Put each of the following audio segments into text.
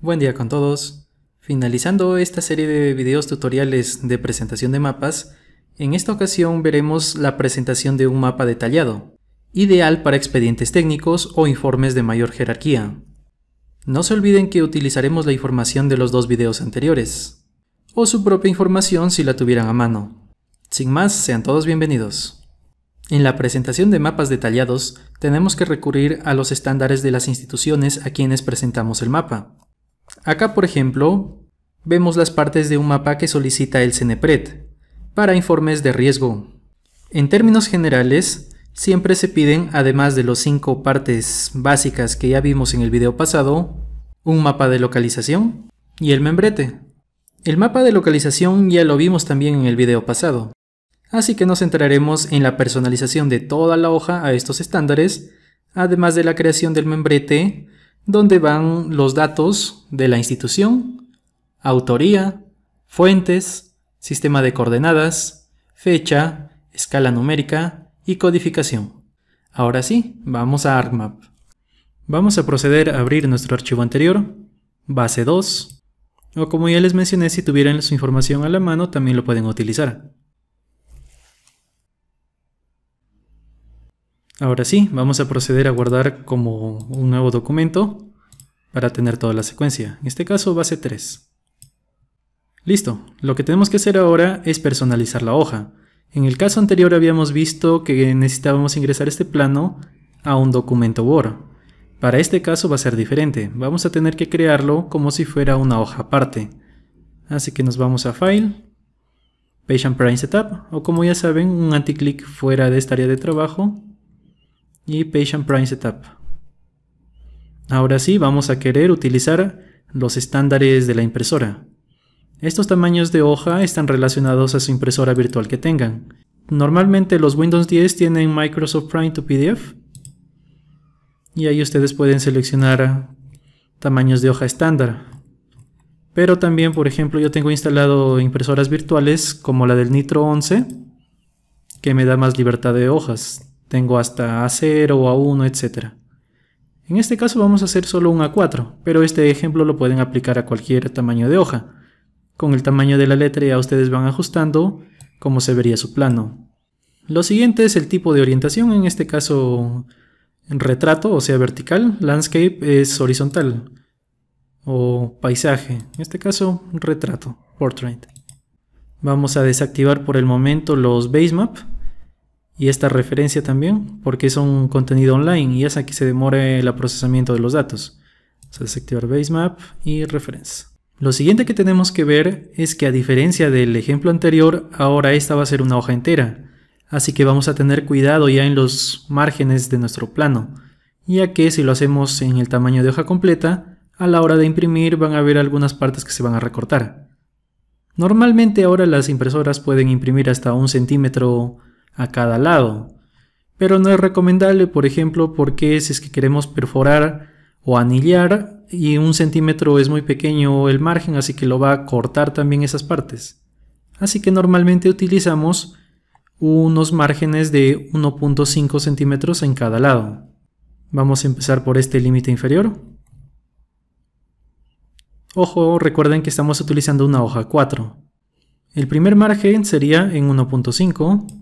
Buen día con todos. Finalizando esta serie de videos tutoriales de presentación de mapas, en esta ocasión veremos la presentación de un mapa detallado, ideal para expedientes técnicos o informes de mayor jerarquía. No se olviden que utilizaremos la información de los dos videos anteriores, o su propia información si la tuvieran a mano. Sin más, sean todos bienvenidos. En la presentación de mapas detallados, tenemos que recurrir a los estándares de las instituciones a quienes presentamos el mapa, Acá, por ejemplo, vemos las partes de un mapa que solicita el CENEPRED para informes de riesgo. En términos generales, siempre se piden, además de las cinco partes básicas que ya vimos en el video pasado, un mapa de localización y el membrete. El mapa de localización ya lo vimos también en el video pasado, así que nos centraremos en la personalización de toda la hoja a estos estándares, además de la creación del membrete donde van los datos de la institución, autoría, fuentes, sistema de coordenadas, fecha, escala numérica y codificación. Ahora sí, vamos a ArcMap. Vamos a proceder a abrir nuestro archivo anterior, base 2, o como ya les mencioné, si tuvieran su información a la mano también lo pueden utilizar. Ahora sí, vamos a proceder a guardar como un nuevo documento para tener toda la secuencia, en este caso base 3. Listo, lo que tenemos que hacer ahora es personalizar la hoja. En el caso anterior habíamos visto que necesitábamos ingresar este plano a un documento Word. Para este caso va a ser diferente, vamos a tener que crearlo como si fuera una hoja aparte. Así que nos vamos a File, Page Prime Setup, o como ya saben, un anticlick fuera de esta área de trabajo, y Patient Prime Setup. Ahora sí, vamos a querer utilizar los estándares de la impresora. Estos tamaños de hoja están relacionados a su impresora virtual que tengan. Normalmente los Windows 10 tienen Microsoft Prime to PDF y ahí ustedes pueden seleccionar tamaños de hoja estándar. Pero también, por ejemplo, yo tengo instalado impresoras virtuales como la del Nitro 11 que me da más libertad de hojas. Tengo hasta A0 A1, etc. En este caso vamos a hacer solo un A4, pero este ejemplo lo pueden aplicar a cualquier tamaño de hoja. Con el tamaño de la letra ya ustedes van ajustando cómo se vería su plano. Lo siguiente es el tipo de orientación, en este caso en retrato, o sea vertical, landscape es horizontal o paisaje, en este caso retrato, portrait. Vamos a desactivar por el momento los base map y esta referencia también porque es un contenido online y a que se demore el procesamiento de los datos. sector desactivar Basemap y Reference. Lo siguiente que tenemos que ver es que a diferencia del ejemplo anterior, ahora esta va a ser una hoja entera. Así que vamos a tener cuidado ya en los márgenes de nuestro plano, ya que si lo hacemos en el tamaño de hoja completa, a la hora de imprimir van a haber algunas partes que se van a recortar. Normalmente ahora las impresoras pueden imprimir hasta un centímetro a cada lado. Pero no es recomendable, por ejemplo, porque si es que queremos perforar o anillar y un centímetro es muy pequeño el margen, así que lo va a cortar también esas partes. Así que normalmente utilizamos unos márgenes de 1.5 centímetros en cada lado. Vamos a empezar por este límite inferior. Ojo, recuerden que estamos utilizando una hoja 4. El primer margen sería en 1.5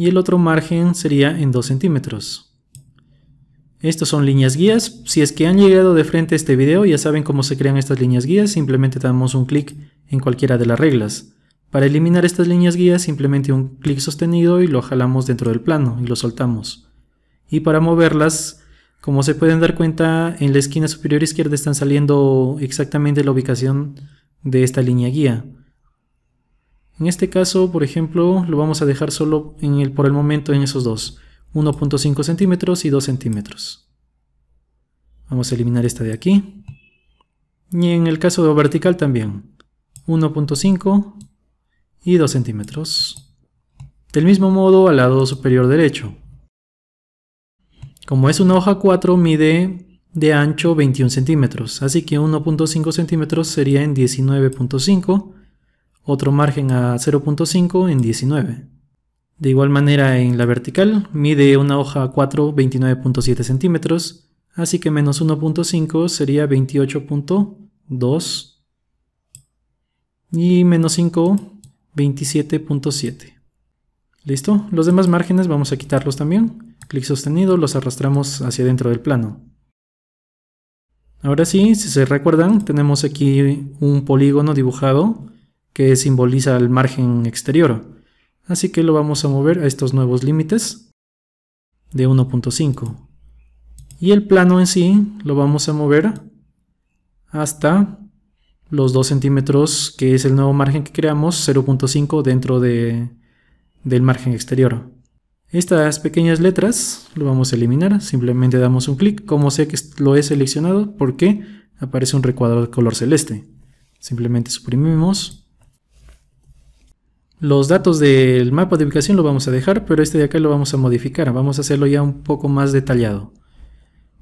y el otro margen sería en 2 centímetros. Estas son líneas guías. Si es que han llegado de frente a este video, ya saben cómo se crean estas líneas guías, simplemente damos un clic en cualquiera de las reglas. Para eliminar estas líneas guías, simplemente un clic sostenido y lo jalamos dentro del plano y lo soltamos. Y para moverlas, como se pueden dar cuenta, en la esquina superior izquierda están saliendo exactamente la ubicación de esta línea guía. En este caso, por ejemplo, lo vamos a dejar solo por el momento en esos dos, 1.5 centímetros y 2 centímetros. Vamos a eliminar esta de aquí. Y en el caso de vertical también, 1.5 y 2 centímetros. Del mismo modo al lado superior derecho. Como es una hoja 4, mide de ancho 21 centímetros, así que 1.5 centímetros sería en 19.5 otro margen a 0.5 en 19. De igual manera en la vertical mide una hoja 4 29.7 centímetros, así que menos 1.5 sería 28.2 y menos 5 27.7. ¿Listo? Los demás márgenes vamos a quitarlos también. Clic sostenido los arrastramos hacia dentro del plano. Ahora sí, si se recuerdan, tenemos aquí un polígono dibujado que simboliza el margen exterior. Así que lo vamos a mover a estos nuevos límites de 1.5. Y el plano en sí lo vamos a mover hasta los 2 centímetros que es el nuevo margen que creamos, 0.5 dentro de, del margen exterior. Estas pequeñas letras lo vamos a eliminar, simplemente damos un clic, como sé que lo he seleccionado porque aparece un recuadro de color celeste. Simplemente suprimimos los datos del mapa de ubicación lo vamos a dejar, pero este de acá lo vamos a modificar. Vamos a hacerlo ya un poco más detallado.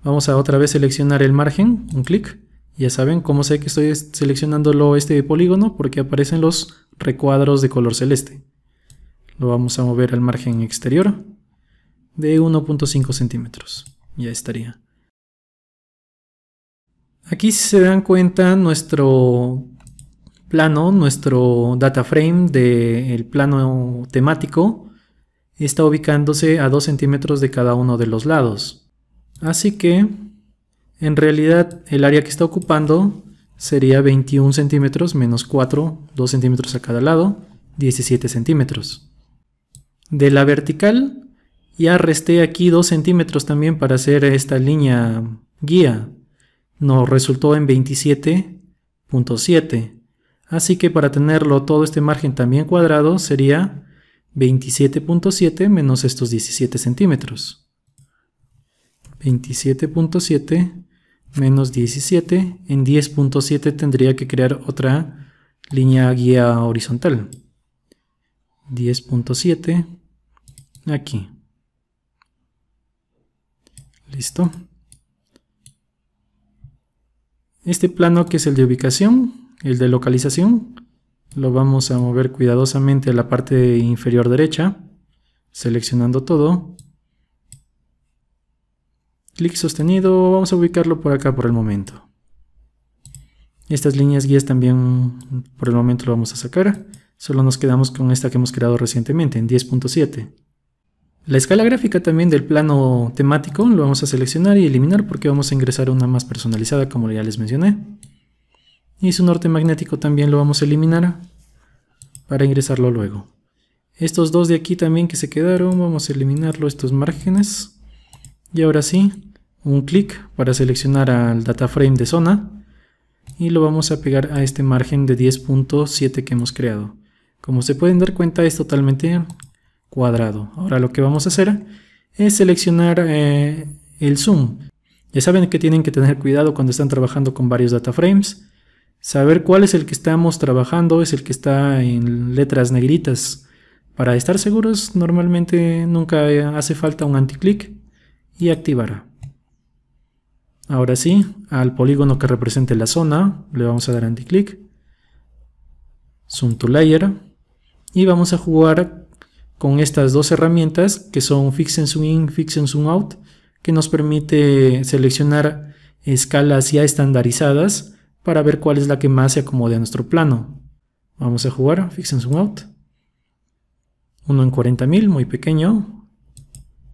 Vamos a otra vez seleccionar el margen, un clic. Ya saben cómo sé que estoy seleccionándolo este polígono porque aparecen los recuadros de color celeste. Lo vamos a mover al margen exterior de 1.5 centímetros. Ya estaría. Aquí si se dan cuenta nuestro plano, nuestro data frame del plano temático está ubicándose a 2 centímetros de cada uno de los lados. Así que, en realidad, el área que está ocupando sería 21 centímetros menos 4, 2 centímetros a cada lado, 17 centímetros. De la vertical, ya resté aquí 2 centímetros también para hacer esta línea guía. Nos resultó en 27.7 Así que para tenerlo todo este margen también cuadrado sería 27.7 menos estos 17 centímetros. 27.7 menos 17. En 10.7 tendría que crear otra línea guía horizontal. 10.7 aquí. Listo. Este plano que es el de ubicación el de localización, lo vamos a mover cuidadosamente a la parte inferior derecha, seleccionando todo. Clic sostenido, vamos a ubicarlo por acá por el momento. Estas líneas guías también por el momento lo vamos a sacar. Solo nos quedamos con esta que hemos creado recientemente, en 10.7. La escala gráfica también del plano temático lo vamos a seleccionar y eliminar porque vamos a ingresar una más personalizada como ya les mencioné y su norte magnético también lo vamos a eliminar para ingresarlo luego. Estos dos de aquí también que se quedaron, vamos a eliminarlo estos márgenes. Y ahora sí, un clic para seleccionar al data frame de zona y lo vamos a pegar a este margen de 10.7 que hemos creado. Como se pueden dar cuenta es totalmente cuadrado. Ahora lo que vamos a hacer es seleccionar eh, el zoom. Ya saben que tienen que tener cuidado cuando están trabajando con varios data frames saber cuál es el que estamos trabajando, es el que está en letras negritas. Para estar seguros, normalmente nunca hace falta un anticlic y activará. Ahora sí, al polígono que represente la zona, le vamos a dar anticlic, zoom to layer, y vamos a jugar con estas dos herramientas que son fix and zoom in, fix and zoom out, que nos permite seleccionar escalas ya estandarizadas para ver cuál es la que más se acomode a nuestro plano. Vamos a jugar, fix zoom out. Uno en 40.000, muy pequeño.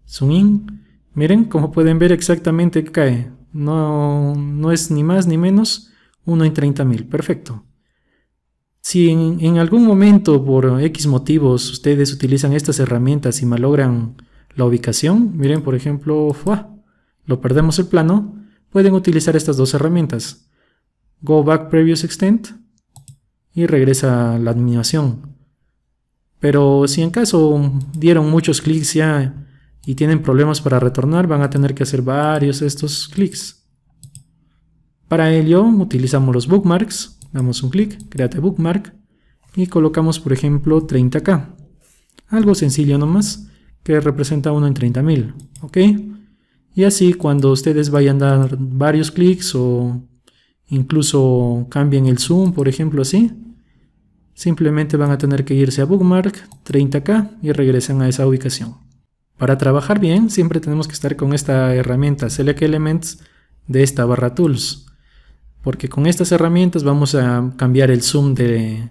Zoom in. Miren, como pueden ver exactamente cae. No, no es ni más ni menos. Uno en 30.000, perfecto. Si en, algún momento por X motivos ustedes utilizan estas herramientas y malogran la ubicación, miren por ejemplo, lo perdemos el plano, pueden utilizar estas dos herramientas. Go Back Previous Extent y regresa a la animación. Pero si en caso dieron muchos clics ya y tienen problemas para retornar, van a tener que hacer varios de estos clics. Para ello utilizamos los bookmarks, damos un clic, create bookmark y colocamos por ejemplo 30k. Algo sencillo nomás, que representa uno en 30.000, ¿ok? Y así cuando ustedes vayan a dar varios clics o incluso cambien el zoom, por ejemplo, así, simplemente van a tener que irse a bookmark 30k y regresan a esa ubicación. Para trabajar bien, siempre tenemos que estar con esta herramienta Select Elements de esta barra Tools, porque con estas herramientas vamos a cambiar el zoom del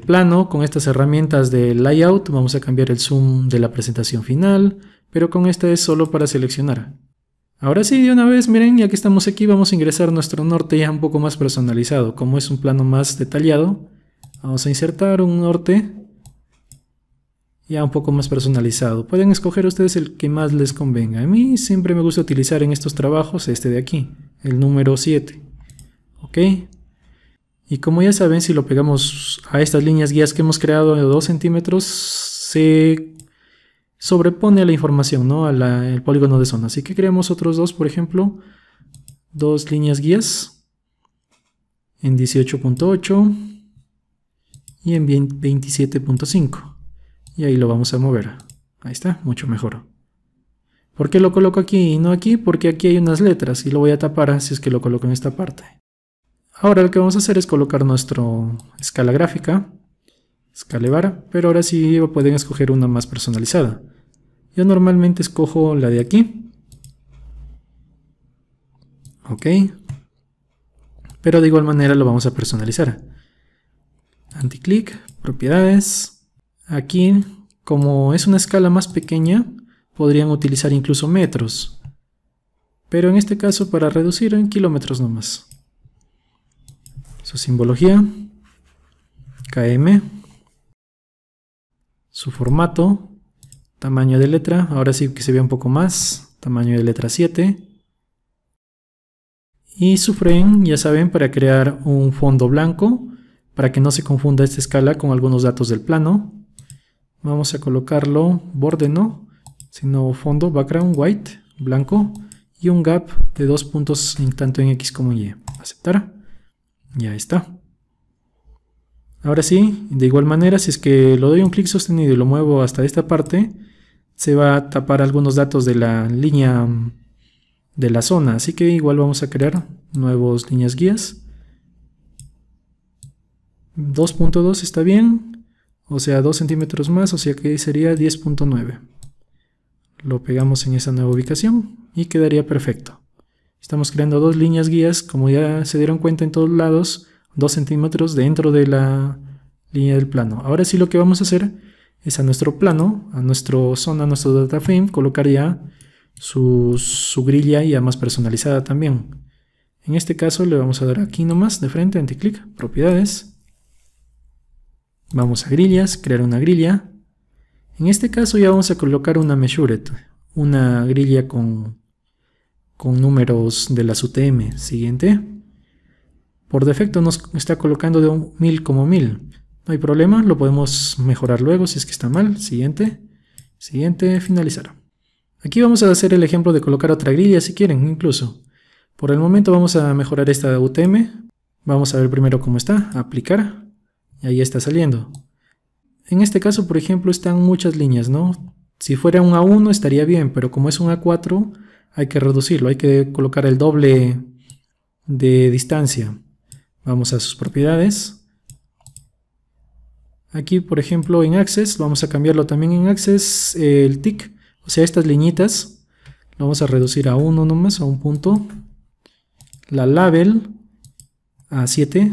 plano, con estas herramientas de layout vamos a cambiar el zoom de la presentación final, pero con esta es solo para seleccionar. Ahora sí, de una vez, miren, ya que estamos aquí, vamos a ingresar nuestro norte ya un poco más personalizado. Como es un plano más detallado, vamos a insertar un norte ya un poco más personalizado. Pueden escoger ustedes el que más les convenga. A mí siempre me gusta utilizar en estos trabajos este de aquí, el número 7. ¿Ok? Y como ya saben, si lo pegamos a estas líneas guías que hemos creado de 2 centímetros, se sobrepone la información, ¿no? Al polígono de zona. Así que creamos otros dos, por ejemplo, dos líneas guías en 18.8 y en 27.5. Y ahí lo vamos a mover. Ahí está, mucho mejor. ¿Por qué lo coloco aquí y no aquí? Porque aquí hay unas letras y lo voy a tapar si es que lo coloco en esta parte. Ahora lo que vamos a hacer es colocar nuestra escala gráfica Scalebar, pero ahora sí pueden escoger una más personalizada. Yo normalmente escojo la de aquí. Ok. Pero de igual manera lo vamos a personalizar. anticlic, propiedades. Aquí, como es una escala más pequeña, podrían utilizar incluso metros. Pero en este caso para reducir en kilómetros nomás. Su simbología. KM su formato, tamaño de letra, ahora sí que se vea un poco más, tamaño de letra 7. Y su frame, ya saben, para crear un fondo blanco, para que no se confunda esta escala con algunos datos del plano. Vamos a colocarlo borde no, sino fondo, background, white, blanco, y un gap de dos puntos tanto en X como en Y. Aceptar. Ya está. Ahora sí, de igual manera, si es que lo doy un clic sostenido y lo muevo hasta esta parte, se va a tapar algunos datos de la línea mm, de la zona. Así que igual vamos a crear nuevos líneas guías. 2.2 está bien, o sea 2 centímetros más, o sea que sería 10.9. Lo pegamos en esa nueva ubicación y quedaría perfecto. Estamos creando dos líneas guías, como ya se dieron cuenta en todos lados, 2 centímetros dentro de la línea del plano. Ahora sí lo que vamos a hacer es a nuestro plano, a nuestro zona, a nuestro data frame, colocar ya su, grilla ya más personalizada también. En este caso le vamos a dar aquí nomás de frente, anticlic, propiedades. Vamos a grillas, crear una grilla. En este caso ya vamos a colocar una measured, una grilla con, con números de las UTM. Siguiente. Por defecto nos está colocando de un 1000 como 1000. No hay problema, lo podemos mejorar luego si es que está mal. Siguiente, siguiente, finalizar. Aquí vamos a hacer el ejemplo de colocar otra grilla si quieren incluso. Por el momento vamos a mejorar esta de UTM. Vamos a ver primero cómo está, aplicar. Y ahí está saliendo. En este caso, por ejemplo, están muchas líneas, ¿no? Si fuera un A1 estaría bien, pero como es un A4, hay que reducirlo, hay que colocar el doble de distancia. Vamos a sus propiedades. Aquí, por ejemplo, en Access, vamos a cambiarlo también en Access, el tick, o sea, estas liñitas, lo vamos a reducir a uno nomás, a un punto. La label a 7.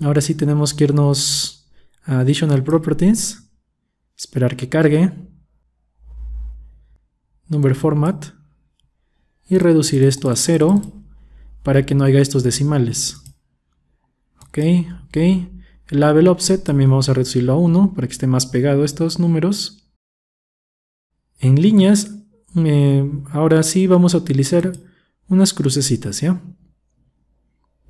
Ahora sí tenemos que irnos a Additional Properties, esperar que cargue. Number Format y reducir esto a 0 para que no haya estos decimales. Ok, ok. El label offset también vamos a reducirlo a 1 para que esté más pegado estos números. En líneas, eh, ahora sí vamos a utilizar unas crucecitas, ¿ya?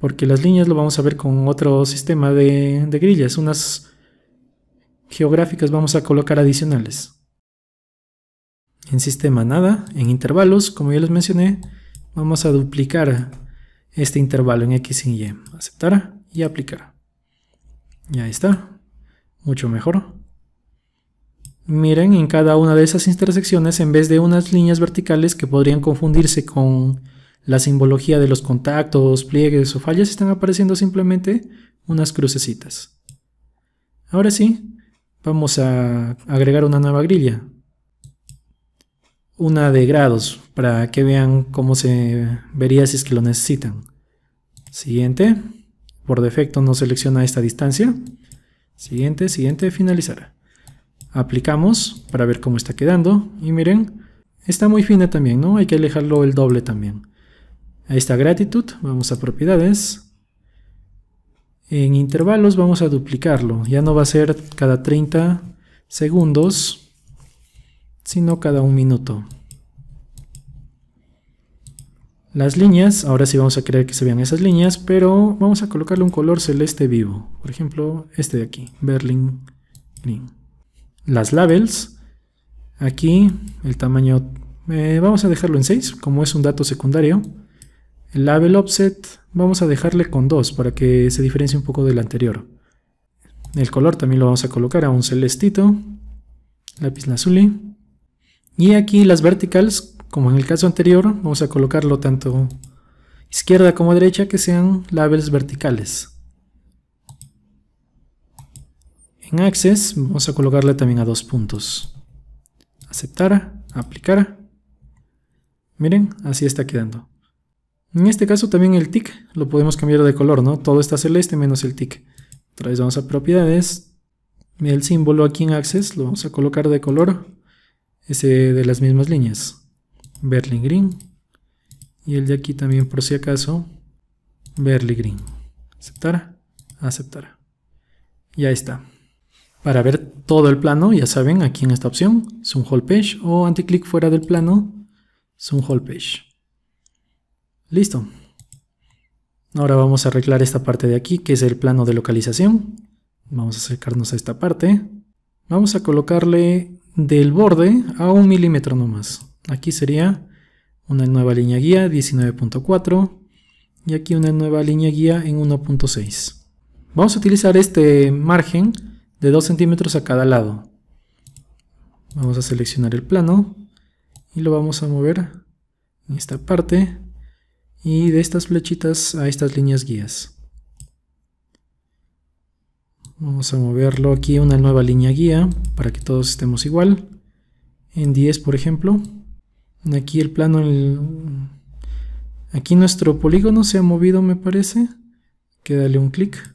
Porque las líneas lo vamos a ver con otro sistema de, de grillas, unas geográficas vamos a colocar adicionales. En sistema nada, en intervalos, como ya les mencioné, vamos a duplicar este intervalo en X y Y. Aceptar y aplicar. ya está. Mucho mejor. Miren, en cada una de esas intersecciones, en vez de unas líneas verticales que podrían confundirse con la simbología de los contactos, pliegues o fallas, están apareciendo simplemente unas crucecitas. Ahora sí, vamos a agregar una nueva grilla una de grados para que vean cómo se vería si es que lo necesitan. Siguiente. Por defecto no selecciona esta distancia. Siguiente, siguiente, finalizar. Aplicamos para ver cómo está quedando. Y miren, está muy fina también, ¿no? Hay que alejarlo el doble también. Ahí está gratitud. Vamos a propiedades. En intervalos vamos a duplicarlo. Ya no va a ser cada 30 segundos sino cada un minuto. Las líneas, ahora sí vamos a querer que se vean esas líneas, pero vamos a colocarle un color celeste vivo. Por ejemplo, este de aquí, Berlin Las labels, aquí el tamaño, eh, vamos a dejarlo en 6, como es un dato secundario. El label offset vamos a dejarle con 2 para que se diferencie un poco del anterior. El color también lo vamos a colocar a un celestito, lápiz lazuli. Y aquí las verticals, como en el caso anterior, vamos a colocarlo tanto izquierda como derecha que sean labels verticales. En Access vamos a colocarle también a dos puntos. Aceptar, aplicar. Miren, así está quedando. En este caso también el tick lo podemos cambiar de color, ¿no? Todo está celeste menos el tick. Otra vez vamos a propiedades. El símbolo aquí en Access lo vamos a colocar de color ese de las mismas líneas. Berlin Green. Y el de aquí también por si acaso. Berlin Green. Aceptar. Aceptar. Ya está. Para ver todo el plano, ya saben, aquí en esta opción, Zoom Whole Page o anticlic fuera del plano, Zoom Whole Page. Listo. Ahora vamos a arreglar esta parte de aquí, que es el plano de localización. Vamos a acercarnos a esta parte. Vamos a colocarle del borde a un milímetro nomás. Aquí sería una nueva línea guía 19.4 y aquí una nueva línea guía en 1.6. Vamos a utilizar este margen de 2 centímetros a cada lado. Vamos a seleccionar el plano y lo vamos a mover en esta parte y de estas flechitas a estas líneas guías. Vamos a moverlo aquí una nueva línea guía para que todos estemos igual. En 10, por ejemplo. Aquí el plano... Aquí nuestro polígono se ha movido, me parece. Que dale un clic.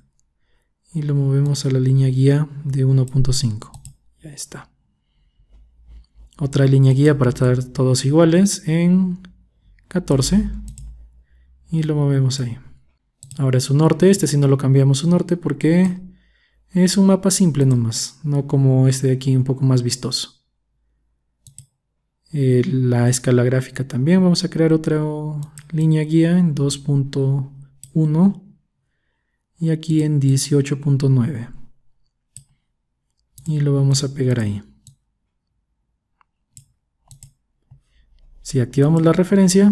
Y lo movemos a la línea guía de 1.5. Ya está. Otra línea guía para estar todos iguales en 14. Y lo movemos ahí. Ahora es un norte. Este si no lo cambiamos su norte porque es un mapa simple nomás, no como este de aquí un poco más vistoso. Eh, la escala gráfica también, vamos a crear otra línea guía en 2.1 y aquí en 18.9 y lo vamos a pegar ahí. Si activamos la referencia,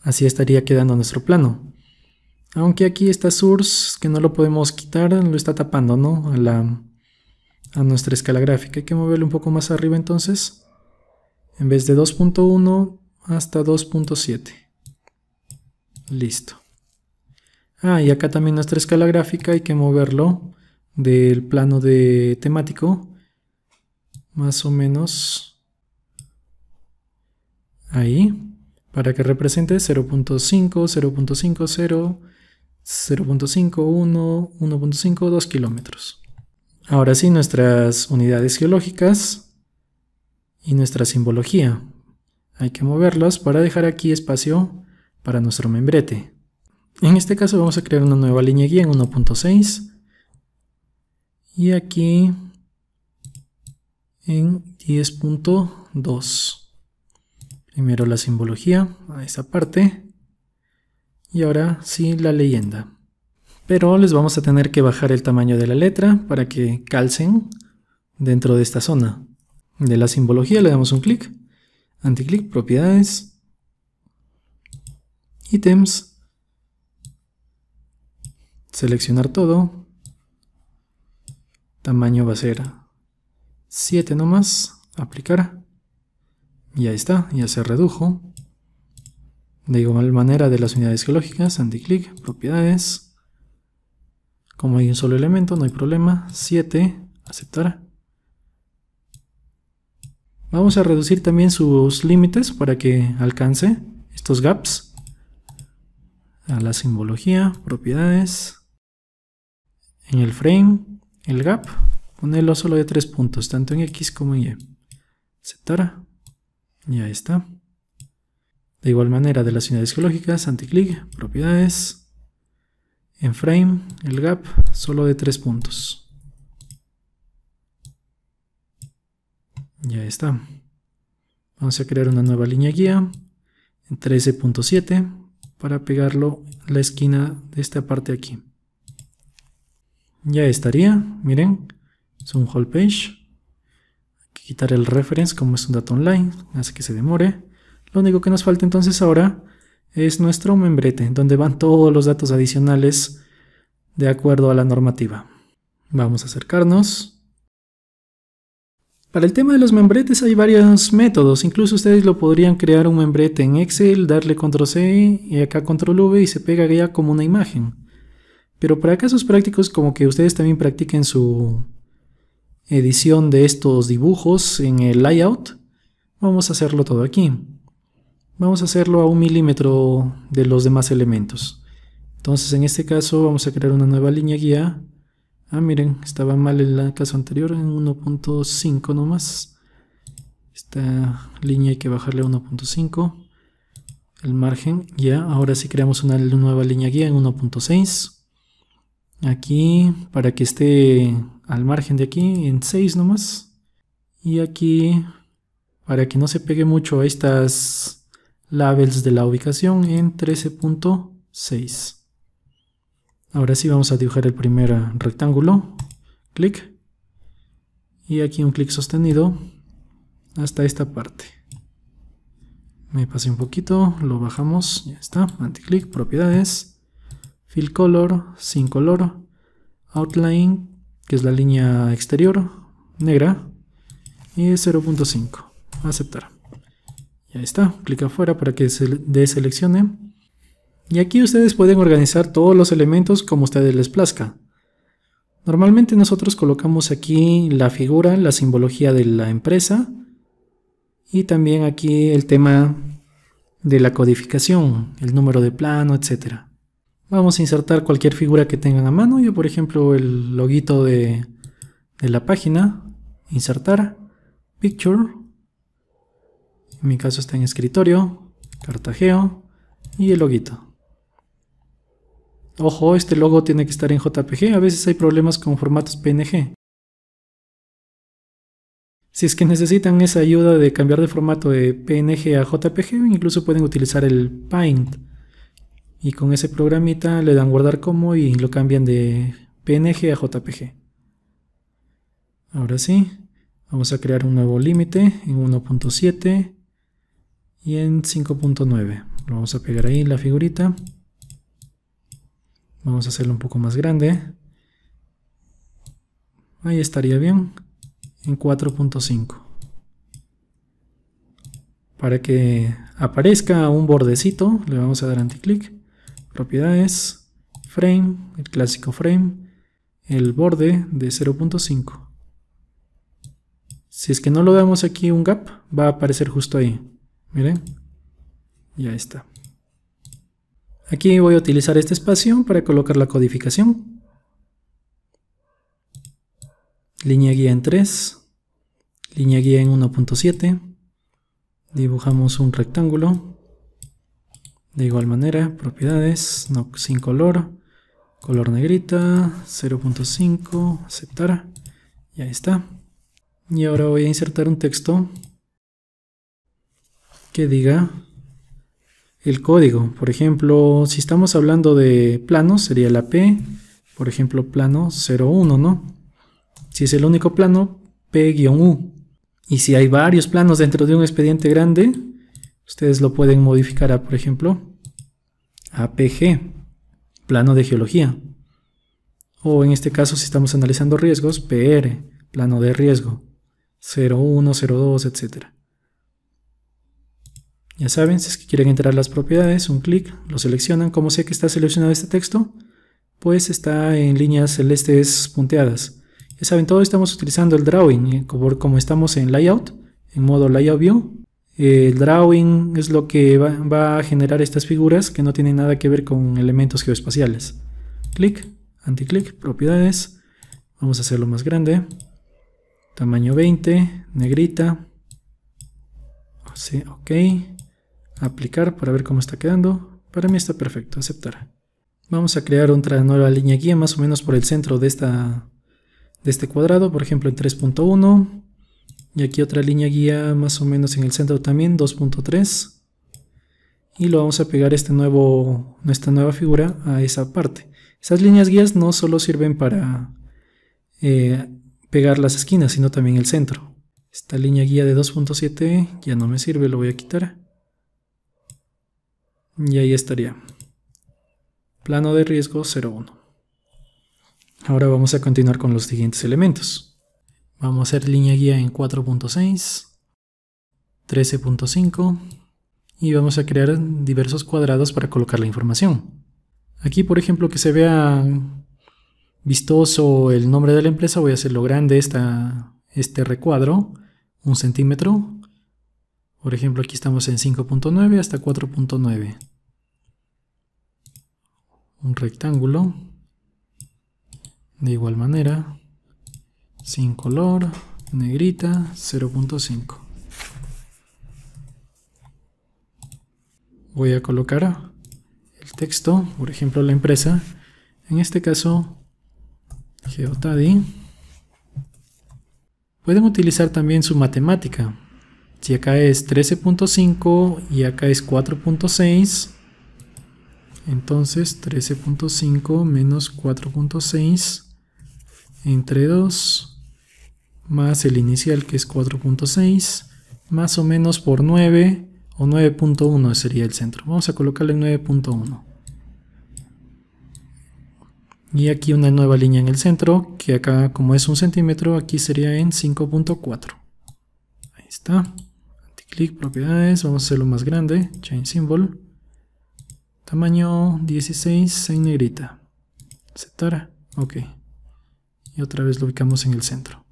así estaría quedando nuestro plano. Aunque aquí está source, que no lo podemos quitar, lo está tapando, ¿no? A, nuestra escala gráfica. Hay que moverlo un poco más arriba entonces. En vez de 2.1 hasta 2.7. Listo. Ah, y acá también nuestra escala gráfica hay que moverlo del plano de temático. Más o menos ahí. Para que represente 0.5, 0.50, 0.51, 1.5, 2 kilómetros. Ahora sí, nuestras unidades geológicas y nuestra simbología. Hay que moverlas para dejar aquí espacio para nuestro membrete. En este caso vamos a crear una nueva línea guía en 1.6 y aquí en 10.2. Primero la simbología a esa parte y ahora sí la leyenda. Pero les vamos a tener que bajar el tamaño de la letra para que calcen dentro de esta zona. De la simbología le damos un clic, anticlic, propiedades, ítems, seleccionar todo, tamaño va a ser 7 nomás, aplicar, y está, ya se redujo. De igual manera de las unidades geológicas, clic, propiedades. Como hay un solo elemento, no hay problema. 7, aceptar. Vamos a reducir también sus límites para que alcance estos gaps. A la simbología, propiedades. En el frame, el gap, ponelo solo de 3 puntos, tanto en X como en Y. Aceptar. Ya está. De igual manera, de las unidades geológicas, anticlic, propiedades, en frame, el gap, solo de tres puntos. Ya está. Vamos a crear una nueva línea guía en 13.7 para pegarlo en la esquina de esta parte aquí. Ya estaría, miren, es un whole page. Hay quitar el reference como es un dato online, hace que se demore. Lo único que nos falta entonces ahora es nuestro membrete, donde van todos los datos adicionales de acuerdo a la normativa. Vamos a acercarnos. Para el tema de los membretes hay varios métodos, incluso ustedes lo podrían crear un membrete en Excel, darle control C y acá control V y se pega ya como una imagen. Pero para casos prácticos como que ustedes también practiquen su edición de estos dibujos en el layout, vamos a hacerlo todo aquí. Vamos a hacerlo a un milímetro de los demás elementos. Entonces en este caso vamos a crear una nueva línea guía. Ah, miren, estaba mal en el caso anterior, en 1.5 nomás. Esta línea hay que bajarle a 1.5. El margen, ya. Ahora sí creamos una nueva línea guía en 1.6. Aquí, para que esté al margen de aquí, en 6 nomás. Y aquí, para que no se pegue mucho a estas labels de la ubicación en 13.6. Ahora sí vamos a dibujar el primer rectángulo. Clic. Y aquí un clic sostenido hasta esta parte. Me pasé un poquito, lo bajamos, ya está. Anticlic, propiedades. Fill color, sin color. Outline, que es la línea exterior, negra. Y 0.5. Aceptar. Ya está, clic afuera para que se deseleccione. Y aquí ustedes pueden organizar todos los elementos como ustedes les plazca. Normalmente nosotros colocamos aquí la figura, la simbología de la empresa y también aquí el tema de la codificación, el número de plano, etc. Vamos a insertar cualquier figura que tengan a mano, yo por ejemplo el loguito de la página, insertar, picture, en mi caso está en escritorio, cartajeo y el loguito. Ojo, este logo tiene que estar en JPG, a veces hay problemas con formatos PNG. Si es que necesitan esa ayuda de cambiar de formato de PNG a JPG, incluso pueden utilizar el Paint. Y con ese programita le dan guardar como y lo cambian de PNG a JPG. Ahora sí, vamos a crear un nuevo límite en 1.7 y en 5.9 lo vamos a pegar ahí la figurita vamos a hacerlo un poco más grande ahí estaría bien en 4.5 para que aparezca un bordecito le vamos a dar anticlic propiedades frame el clásico frame el borde de 0.5 si es que no lo damos aquí un gap va a aparecer justo ahí Miren. ya está. Aquí voy a utilizar este espacio para colocar la codificación. Línea guía en 3. Línea guía en 1.7. Dibujamos un rectángulo. De igual manera, propiedades, sin color, color negrita, 0.5, aceptar, Ya está. Y ahora voy a insertar un texto que diga el código. Por ejemplo, si estamos hablando de planos, sería la P, por ejemplo, plano 01, ¿no? Si es el único plano, P-U. Y si hay varios planos dentro de un expediente grande, ustedes lo pueden modificar a, por ejemplo, APG, plano de geología. O en este caso, si estamos analizando riesgos, PR, plano de riesgo, 01, 02, etcétera. Ya saben, si es que quieren entrar las propiedades, un clic, lo seleccionan. Como sé que está seleccionado este texto, pues está en líneas celestes punteadas. Ya saben, todos estamos utilizando el drawing, eh, como, estamos en layout, en modo layout view. El drawing es lo que va, a generar estas figuras que no tienen nada que ver con elementos geoespaciales. Clic, anticlic, propiedades. Vamos a hacerlo más grande. Tamaño 20, negrita. Oh, sí, ok aplicar para ver cómo está quedando. Para mí está perfecto, aceptar. Vamos a crear otra nueva línea guía más o menos por el centro de, esta, de este cuadrado, por ejemplo en 3.1. Y aquí otra línea guía más o menos en el centro también, 2.3. Y lo vamos a pegar este nuevo, nuestra nueva figura a esa parte. esas líneas guías no solo sirven para eh, pegar las esquinas, sino también el centro. Esta línea guía de 2.7 ya no me sirve, lo voy a quitar. Y ahí estaría. Plano de riesgo 0,1. Ahora vamos a continuar con los siguientes elementos. Vamos a hacer línea guía en 4.6, 13.5 y vamos a crear diversos cuadrados para colocar la información. Aquí, por ejemplo, que se vea vistoso el nombre de la empresa, voy a hacerlo grande esta, este recuadro, un centímetro, por ejemplo, aquí estamos en 5.9 hasta 4.9. Un rectángulo. De igual manera. Sin color. Negrita. 0.5. Voy a colocar el texto. Por ejemplo, la empresa. En este caso, Geotadi. Pueden utilizar también su matemática. Si acá es 13.5 y acá es 4.6, entonces 13.5 menos 4.6 entre 2 más el inicial que es 4.6 más o menos por 9 o 9.1 sería el centro. Vamos a colocarle 9.1. Y aquí una nueva línea en el centro que acá como es un centímetro aquí sería en 5.4. Ahí está clic propiedades, vamos a hacerlo más grande, change symbol, tamaño 16 en negrita, aceptar, ok, y otra vez lo ubicamos en el centro.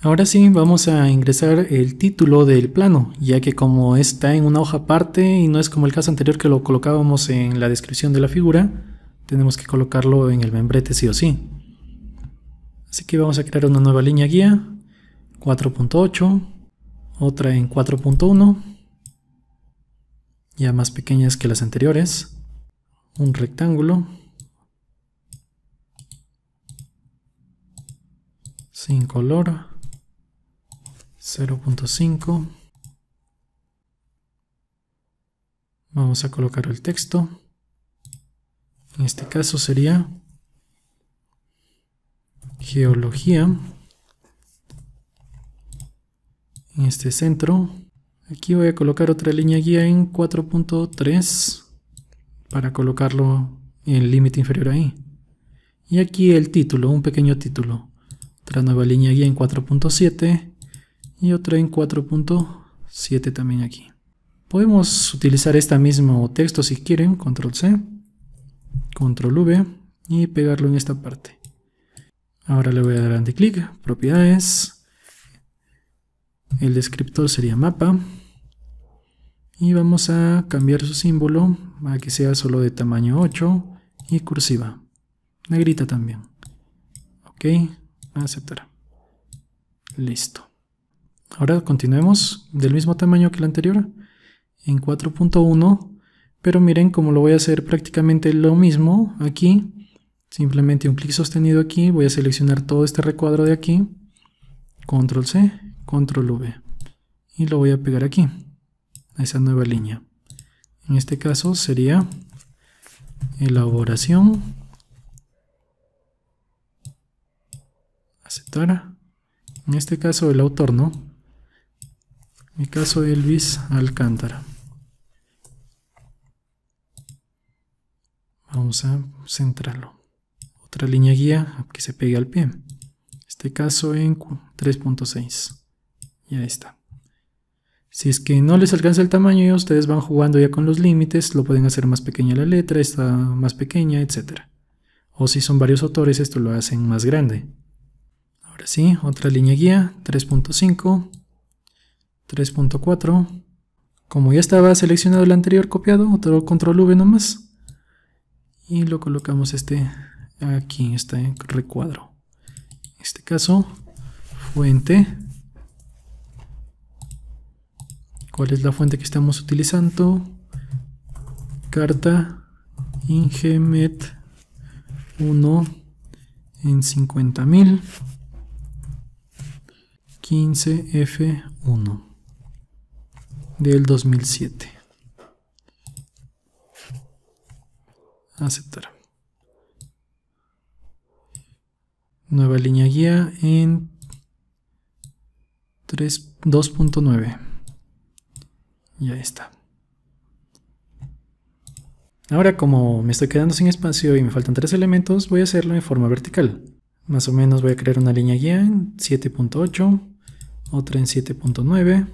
Ahora sí, vamos a ingresar el título del plano, ya que como está en una hoja aparte y no es como el caso anterior que lo colocábamos en la descripción de la figura, tenemos que colocarlo en el membrete sí o sí. Así que vamos a crear una nueva línea guía, 4.8, otra en 4.1, ya más pequeñas que las anteriores, un rectángulo, sin color, 0.5, vamos a colocar el texto, en este caso sería geología, en este centro. Aquí voy a colocar otra línea guía en 4.3 para colocarlo en el límite inferior ahí. Y aquí el título, un pequeño título. Otra nueva línea guía en 4.7 y otra en 4.7 también aquí. Podemos utilizar este mismo texto si quieren, control C, control V y pegarlo en esta parte. Ahora le voy a dar clic propiedades, el descriptor sería mapa. Y vamos a cambiar su símbolo para que sea solo de tamaño 8 y cursiva. Negrita también. Ok, aceptar. Listo. Ahora continuemos del mismo tamaño que el anterior, en 4.1, pero miren cómo lo voy a hacer prácticamente lo mismo aquí. Simplemente un clic sostenido aquí, voy a seleccionar todo este recuadro de aquí, control C, control V y lo voy a pegar aquí a esa nueva línea en este caso sería elaboración aceptar en este caso el autor no en mi caso Elvis Alcántara vamos a centrarlo otra línea guía que se pegue al pie en este caso en 3.6 y está. Si es que no les alcanza el tamaño y ustedes van jugando ya con los límites, lo pueden hacer más pequeña la letra, esta más pequeña, etc. O si son varios autores, esto lo hacen más grande. Ahora sí, otra línea guía, 3.5, 3.4. Como ya estaba seleccionado el anterior copiado, otro control V nomás. Y lo colocamos este aquí, este recuadro. En este caso, fuente cuál es la fuente que estamos utilizando carta ingemet 1 en 50.000 15F1 del 2007 aceptar nueva línea guía en 2.9 ya está. Ahora como me estoy quedando sin espacio y me faltan tres elementos, voy a hacerlo en forma vertical. Más o menos voy a crear una línea guía en 7.8, otra en 7.9.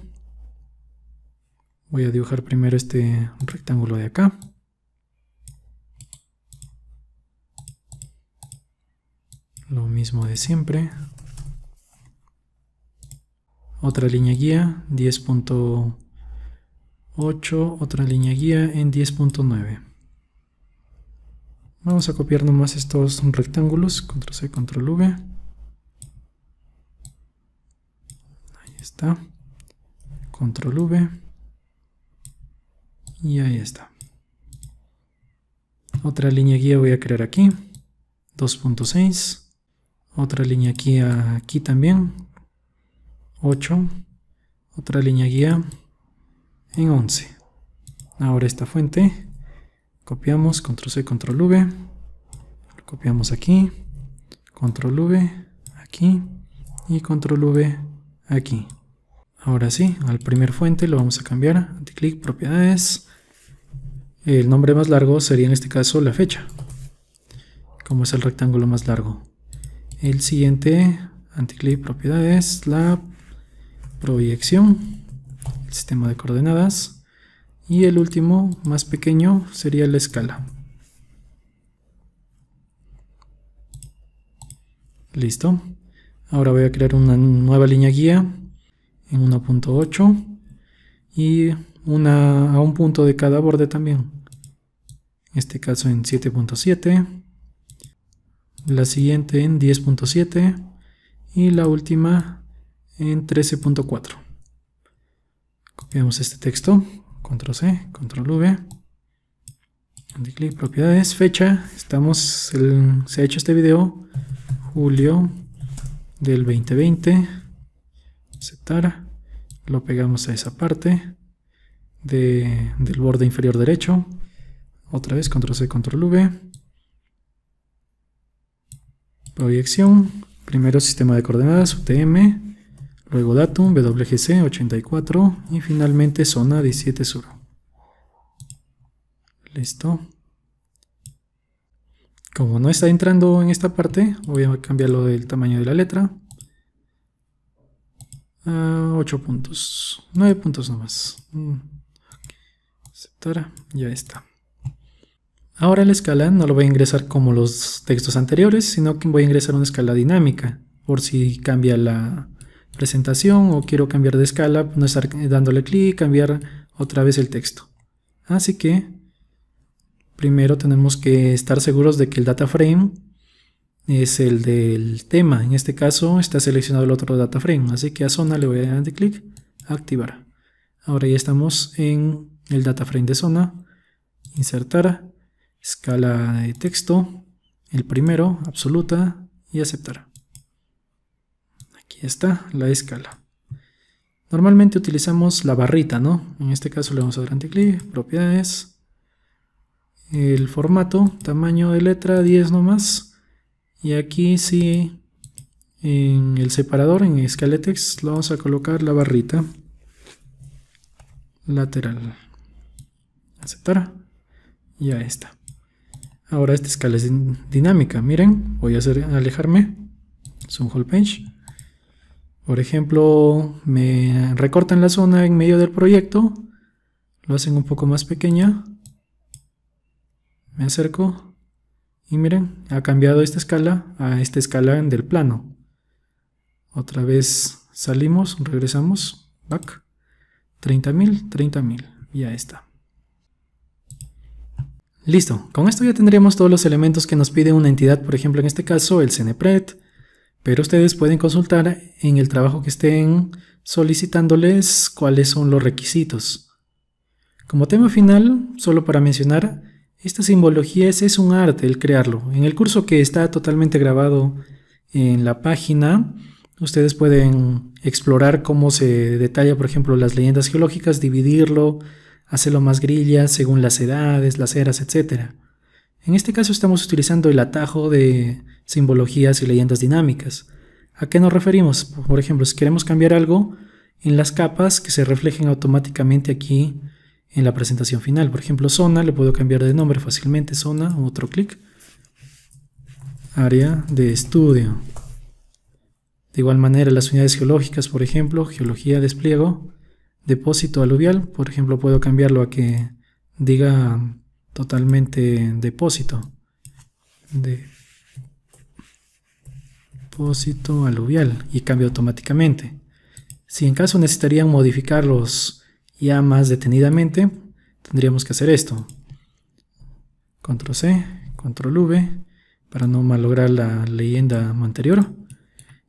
Voy a dibujar primero este rectángulo de acá. Lo mismo de siempre. Otra línea guía, 10.8. 8, otra línea guía en 10.9. Vamos a copiar nomás estos rectángulos, control C, control V. Ahí está. Control V. Y ahí está. Otra línea guía voy a crear aquí. 2.6. Otra línea guía aquí también. 8. Otra línea guía en 11. Ahora esta fuente, copiamos, control C, control V, copiamos aquí, control V, aquí y control V aquí. Ahora sí, al primer fuente lo vamos a cambiar, anticlic, propiedades, el nombre más largo sería en este caso la fecha, como es el rectángulo más largo. El siguiente, anticlic, propiedades, la proyección sistema de coordenadas. Y el último, más pequeño, sería la escala. Listo. Ahora voy a crear una nueva línea guía en 1.8 y una a un punto de cada borde también. En este caso en 7.7, la siguiente en 10.7 y la última en 13.4. Copiamos este texto, control C, control V. Clic, propiedades, fecha. Estamos, se ha hecho este video, julio del 2020. Aceptar. Lo pegamos a esa parte del borde inferior derecho. Otra vez, control C, control V. Proyección. Primero sistema de coordenadas, UTM luego Datum, WGC 84 y finalmente Zona 17 Sur. Listo. Como no está entrando en esta parte, voy a cambiarlo del tamaño de la letra. A 8 puntos, 9 puntos nomás. Mm. Aceptar, ya está. Ahora la escala no lo voy a ingresar como los textos anteriores, sino que voy a ingresar una escala dinámica, por si cambia la, presentación o quiero cambiar de escala, pues, no estar dándole clic, cambiar otra vez el texto. Así que primero tenemos que estar seguros de que el data frame es el del tema. En este caso está seleccionado el otro data frame, así que a zona le voy a dar clic, activar. Ahora ya estamos en el data frame de zona, insertar, escala de texto, el primero, absoluta y aceptar y está la escala. Normalmente utilizamos la barrita, ¿no? En este caso le vamos a dar anticlip propiedades, el formato, tamaño de letra 10 nomás. Y aquí sí, en el separador, en text le vamos a colocar la barrita lateral. Aceptar. Ya está. Ahora esta escala es dinámica. Miren, voy a hacer alejarme. Zoom whole page. Por ejemplo, me recortan la zona en medio del proyecto, lo hacen un poco más pequeña, me acerco y miren, ha cambiado esta escala a esta escala del plano. Otra vez salimos, regresamos, back, 30.000, 30.000, ya está. Listo, con esto ya tendríamos todos los elementos que nos pide una entidad, por ejemplo en este caso el CNPRED, pero ustedes pueden consultar en el trabajo que estén solicitándoles cuáles son los requisitos. Como tema final, solo para mencionar, esta simbología es, un arte el crearlo. En el curso que está totalmente grabado en la página, Ustedes pueden explorar cómo se detalla, por ejemplo, las leyendas geológicas, dividirlo, hacerlo más grilla según las edades, las eras, etcétera. En este caso estamos utilizando el atajo de simbologías y leyendas dinámicas. ¿A qué nos referimos? Por ejemplo, si queremos cambiar algo en las capas que se reflejen automáticamente aquí en la presentación final. Por ejemplo, zona, le puedo cambiar de nombre fácilmente, zona, otro clic. Área de estudio. De igual manera, las unidades geológicas, por ejemplo, geología, despliego, depósito aluvial, por ejemplo, puedo cambiarlo a que diga totalmente depósito de depósito aluvial y cambia automáticamente. Si en caso necesitarían modificarlos ya más detenidamente, tendríamos que hacer esto. Control C, Control V, para no malograr la leyenda anterior.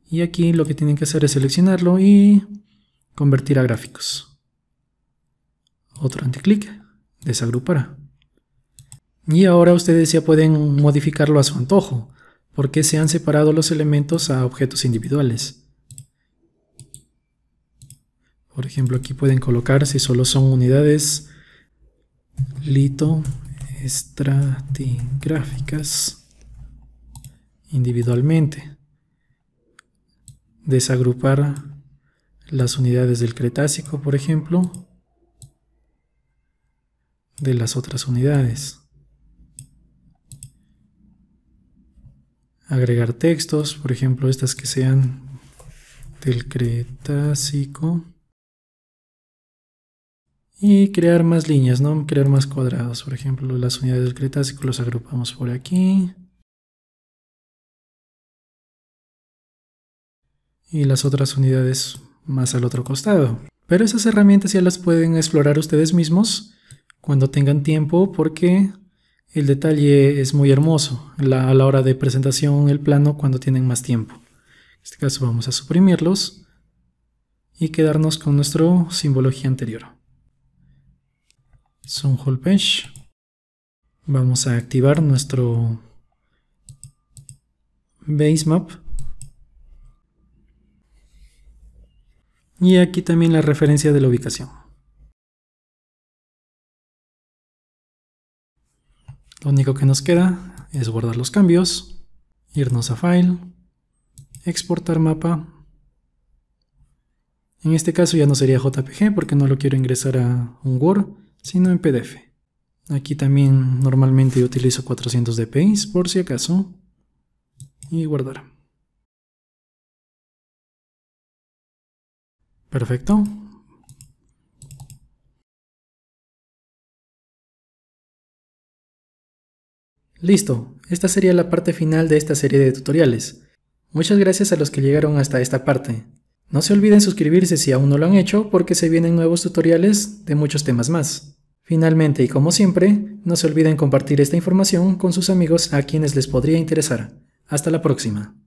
Y aquí lo que tienen que hacer es seleccionarlo y convertir a gráficos. Otro anticlic, desagrupará y ahora ustedes ya pueden modificarlo a su antojo, porque se han separado los elementos a objetos individuales. Por ejemplo, aquí pueden colocar, si solo son unidades, lito individualmente. Desagrupar las unidades del Cretácico, por ejemplo, de las otras unidades. agregar textos, por ejemplo, estas que sean del Cretácico. Y crear más líneas, ¿no? Crear más cuadrados. Por ejemplo, las unidades del Cretácico los agrupamos por aquí. Y las otras unidades más al otro costado. Pero esas herramientas ya las pueden explorar ustedes mismos cuando tengan tiempo porque el detalle es muy hermoso a la hora de presentación, el plano, cuando tienen más tiempo. En este caso vamos a suprimirlos y quedarnos con nuestra simbología anterior. Zoom Whole Page. Vamos a activar nuestro Basemap. Y aquí también la referencia de la ubicación. Lo único que nos queda es guardar los cambios, irnos a File, exportar mapa. En este caso ya no sería JPG porque no lo quiero ingresar a un Word, sino en PDF. Aquí también normalmente yo utilizo 400 dpi por si acaso. Y guardar. Perfecto, Listo, esta sería la parte final de esta serie de tutoriales. Muchas gracias a los que llegaron hasta esta parte. No se olviden suscribirse si aún no lo han hecho porque se vienen nuevos tutoriales de muchos temas más. Finalmente y como siempre, no se olviden compartir esta información con sus amigos a quienes les podría interesar. Hasta la próxima.